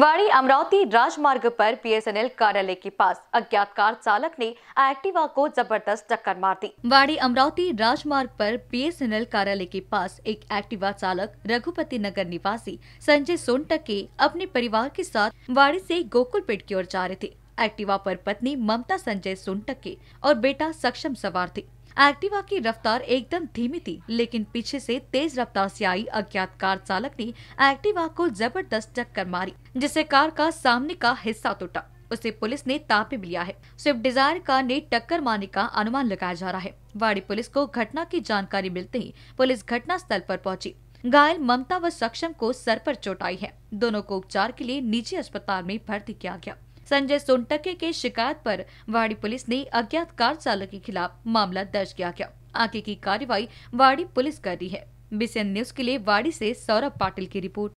वाड़ी अमरावती राजमार्ग पर पीएसएनएल कार्यालय के पास अज्ञात कार चालक ने एक्टिवा को जबरदस्त टक्कर मार दी वाड़ी अमरावती राजमार्ग पर पीएसएनएल कार्यालय के पास एक एक्टिवा चालक रघुपति नगर निवासी संजय सोनटक के अपने परिवार के साथ वाड़ी से गोकुलपेट की ओर जा रहे थे एक्टिवा पर पत्नी ममता संजय सोनटक के और बेटा सक्षम सवार थे एक्टिवा की रफ्तार एकदम धीमी थी लेकिन पीछे से तेज रफ्तार से आई अज्ञात कार चालक ने एक्टिवा को जबरदस्त टक्कर मारी जिससे कार का सामने का हिस्सा टूटा उसे पुलिस ने तापे भी लिया है स्विफ्ट डिजायर कार ने टक्कर मारने का अनुमान लगाया जा रहा है वाड़ी पुलिस को घटना की जानकारी मिलते ही पुलिस घटना स्थल आरोप पहुँची घायल ममता व सक्षम को सर पर चोट आई है दोनों को उपचार के लिए निजी अस्पताल में भर्ती किया गया संजय सोनटके के शिकायत पर वाड़ी पुलिस ने अज्ञात कार चालक के खिलाफ मामला दर्ज किया गया आगे की कार्यवाही वाड़ी पुलिस कर रही है बीसीएन न्यूज के लिए वाड़ी से सौरभ पाटिल की रिपोर्ट